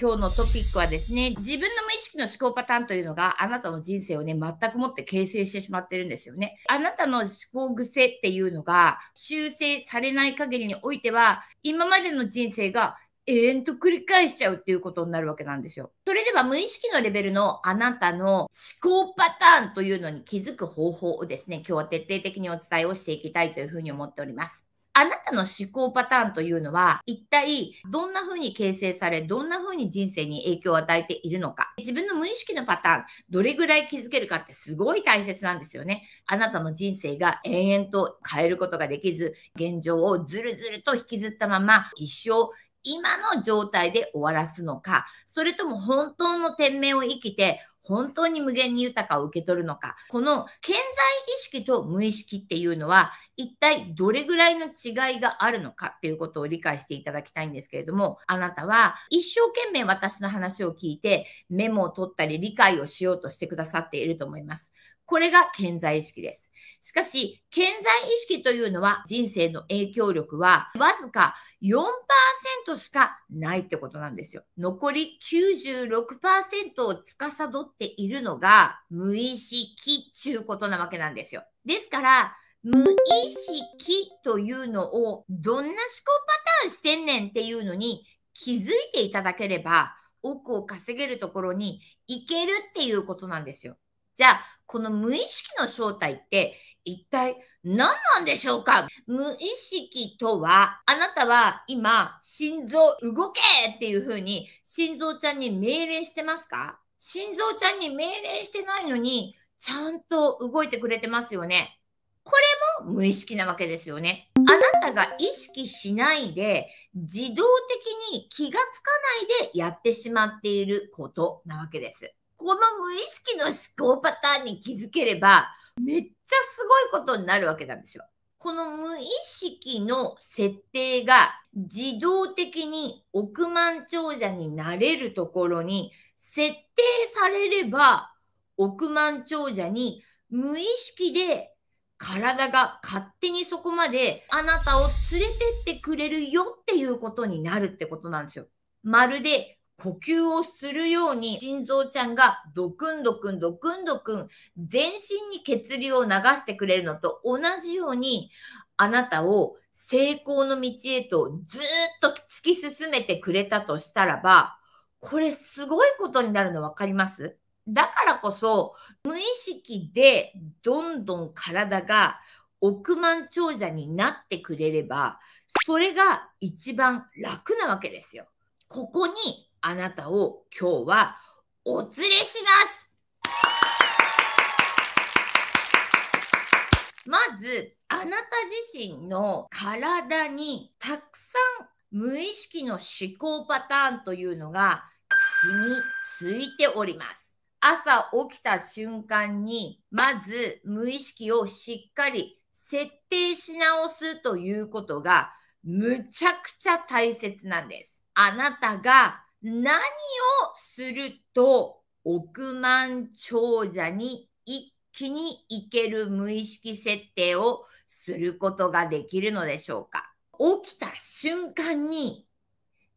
今日のトピックはですね、自分の無意識の思考パターンというのがあなたの人生をね、全くもって形成してしまってるんですよね。あなたの思考癖っていうのが修正されない限りにおいては、今までの人生が永遠と繰り返しちゃうっていうことになるわけなんですよ。それでは無意識のレベルのあなたの思考パターンというのに気づく方法をですね、今日は徹底的にお伝えをしていきたいというふうに思っております。あなたの思考パターンというのは、一体どんな風に形成され、どんな風に人生に影響を与えているのか、自分の無意識のパターン、どれぐらい気づけるかってすごい大切なんですよね。あなたの人生が延々と変えることができず、現状をずるずると引きずったまま、一生今の状態で終わらすのか、それとも本当の天命を生きて、本当に無限に豊かを受け取るのか。この健在意識と無意識っていうのは、一体どれぐらいの違いがあるのかっていうことを理解していただきたいんですけれども、あなたは一生懸命私の話を聞いてメモを取ったり理解をしようとしてくださっていると思います。これが健在意識です。しかし、健在意識というのは人生の影響力はわずか4%しかないってことなんですよ。残り96%を司っているのが無意識ちゅうことなわけなんですよ。ですから、無意識というのをどんな思考パターンしてんねんっていうのに気づいていただければ億を稼げるところに行けるっていうことなんですよ。じゃあ、この無意識の正体って一体何なんでしょうか無意識とは、あなたは今、心臓動けっていう風に心臓ちゃんに命令してますか心臓ちゃんに命令してないのに、ちゃんと動いてくれてますよね。これも無意識なわけですよね。あなたが意識しないで自動的に気がつかないでやってしまっていることなわけです。この無意識の思考パターンに気づければめっちゃすごいことになるわけなんですよ。この無意識の設定が自動的に億万長者になれるところに設定されれば億万長者に無意識で体が勝手にそこまであなたを連れてってくれるよっていうことになるってことなんですよ。まるで呼吸をするように心臓ちゃんがドクンドクンドクンドクン全身に血流を流してくれるのと同じようにあなたを成功の道へとずっと突き進めてくれたとしたらばこれすごいことになるの分かりますだからこそ、無意識でどんどん体が億万長者になってくれれば、それが一番楽なわけですよ。ここにあなたを今日はお連れしますまず、あなた自身の体にたくさん無意識の思考パターンというのが染についております。朝起きた瞬間に、まず無意識をしっかり設定し直すということが、むちゃくちゃ大切なんです。あなたが何をすると億万長者に一気にいける無意識設定をすることができるのでしょうか起きた瞬間に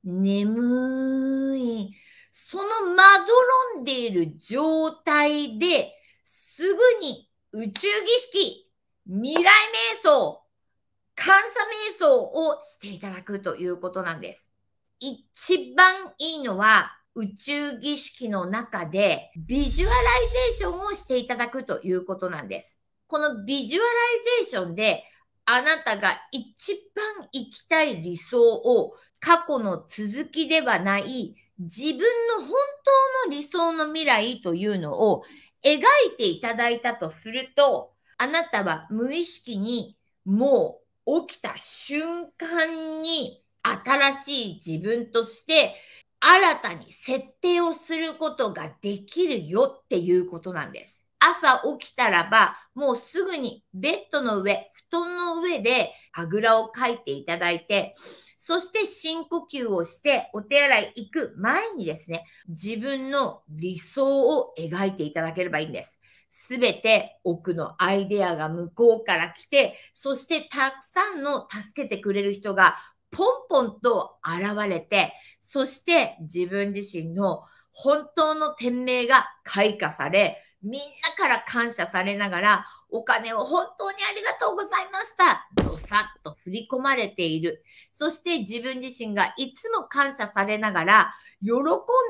眠いそのまどろんでいる状態ですぐに宇宙儀式、未来瞑想、感謝瞑想をしていただくということなんです。一番いいのは宇宙儀式の中でビジュアライゼーションをしていただくということなんです。このビジュアライゼーションであなたが一番行きたい理想を過去の続きではない自分の本当の理想の未来というのを描いていただいたとすると、あなたは無意識にもう起きた瞬間に新しい自分として新たに設定をすることができるよっていうことなんです。朝起きたらば、もうすぐにベッドの上、布団の上であぐらをかいていただいて、そして深呼吸をしてお手洗い行く前にですね、自分の理想を描いていただければいいんです。すべて奥のアイデアが向こうから来て、そしてたくさんの助けてくれる人がポンポンと現れて、そして自分自身の本当の天命が開花され、みんなから感謝されながら、お金を本当にありがとうございました。どさっと振り込まれている。そして自分自身がいつも感謝されながら、喜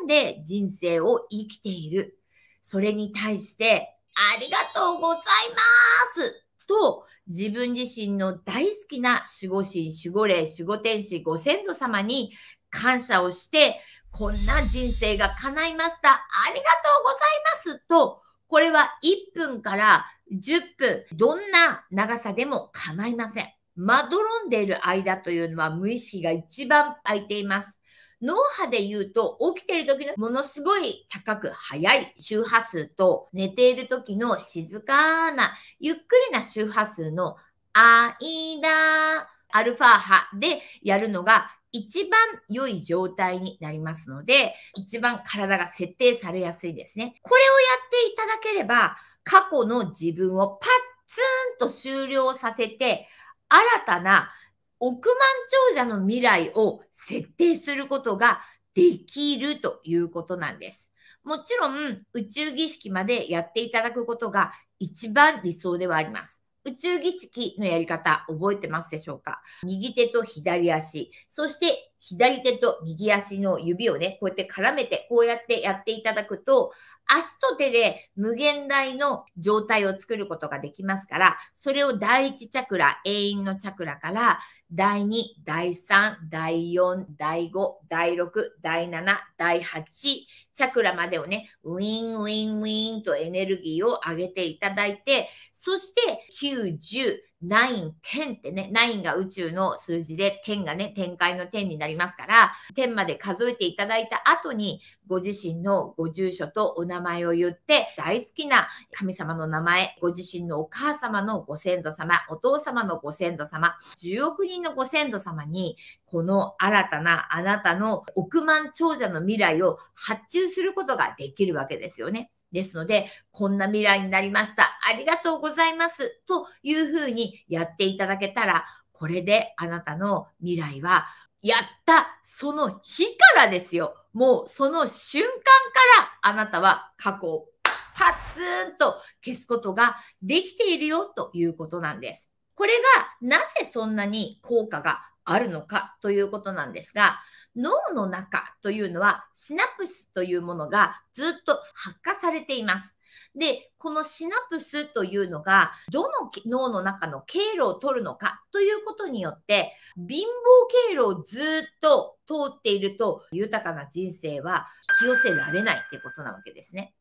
んで人生を生きている。それに対して、ありがとうございますと、自分自身の大好きな守護神、守護霊、守護天使、ご先祖様に感謝をして、こんな人生が叶いました。ありがとうございますと、これは1分から10分、どんな長さでも構いません。まどろんでいる間というのは無意識が一番空いています。脳波で言うと、起きている時のものすごい高く速い周波数と、寝ている時の静かな、ゆっくりな周波数の間、アルファ波でやるのが一番良い状態になりますので、一番体が設定されやすいですね。これをやっていただければ、過去の自分をパッツンと終了させて、新たな億万長者の未来を設定することができるということなんです。もちろん宇宙儀式までやっていただくことが一番理想ではあります。宇宙儀式のやり方覚えてますでしょうか右手と左足、そして左手と右足の指をね、こうやって絡めて、こうやってやっていただくと、足と手で無限大の状態を作ることができますから、それを第1チャクラ、永遠のチャクラから、第2、第3、第4、第5、第6、第7、第8、チャクラまでをね、ウィンウィンウィンとエネルギーを上げていただいて、そして9、10、9、10ってね、9が宇宙の数字で、10がね、展開の10になりますから、10まで数えていただいた後に、ご自身のご住所とお名前を言って、大好きな神様の名前、ご自身のお母様のご先祖様、お父様のご先祖様、10億人のご先祖様に、この新たなあなたの億万長者の未来を発注することができるわけですよね。ですので、こんな未来になりました。ありがとうございます。というふうにやっていただけたら、これであなたの未来は、やったその日からですよ。もうその瞬間からあなたは過去をパッツンと消すことができているよということなんです。これがなぜそんなに効果があるのかということなんですが、脳の中というのはシナプスというものがずっと発火されています。で、このシナプスというのが、どの脳の中の経路を取るのかということによって、貧乏経路をずっと通っていると、豊かな人生は引き寄せられないってことなわけですね。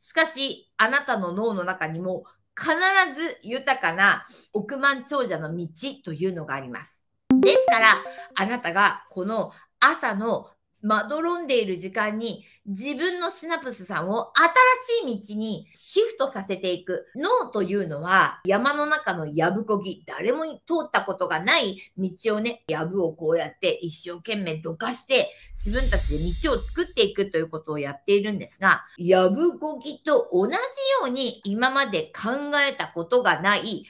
しかし、あなたの脳の中にも必ず豊かな億万長者の道というのがあります。ですから、あなたがこの朝のまどろんでいる時間に自分のシナプスさんを新しい道にシフトさせていく。脳というのは山の中のやぶこぎ、誰も通ったことがない道をね、やぶをこうやって一生懸命どかして自分たちで道を作っていくということをやっているんですが、やぶこぎと同じように今まで考えたことがない、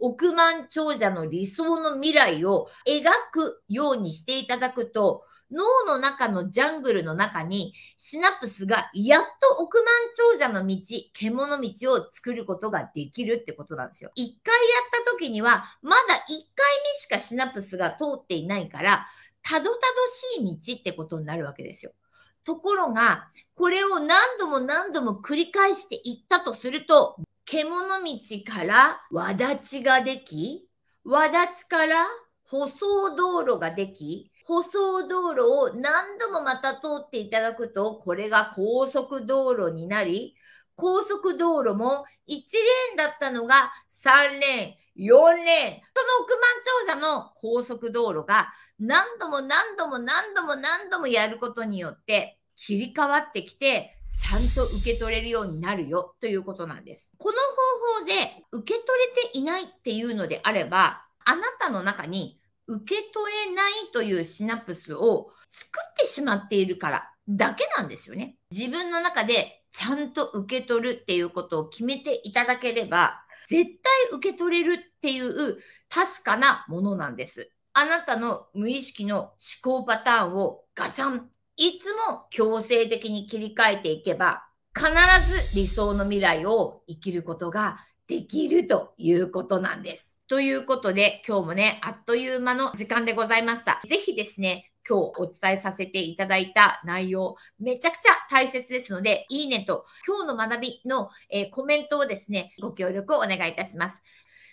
億万長者の理想の未来を描くようにしていただくと、脳の中のジャングルの中にシナプスがやっと億万長者の道、獣道を作ることができるってことなんですよ。一回やった時には、まだ一回目しかシナプスが通っていないから、たどたどしい道ってことになるわけですよ。ところが、これを何度も何度も繰り返していったとすると、獣道から輪立ちができ、輪立ちから舗装道路ができ、舗装道路を何度もまた通っていただくと、これが高速道路になり、高速道路も1レーンだったのが3レーン、4レーン、その億万長者の高速道路が何度も何度も何度も何度もやることによって切り替わってきて、ちゃんと受け取れるようになるよということなんです。この方法で受け取れていないっていうのであれば、あなたの中に受け取れないというシナプスを作ってしまっているからだけなんですよね。自分の中でちゃんと受け取るっていうことを決めていただければ、絶対受け取れるっていう確かなものなんです。あなたの無意識の思考パターンをガシャンいつも強制的に切り替えていけば、必ず理想の未来を生きることができるということなんです。ということで、今日もね、あっという間の時間でございました。ぜひですね、今日お伝えさせていただいた内容、めちゃくちゃ大切ですので、いいねと今日の学びの、えー、コメントをですね、ご協力をお願いいたします。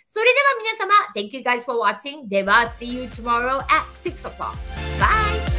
それでは皆様、Thank you guys for watching. では、See you tomorrow at 6 o'clock. Bye!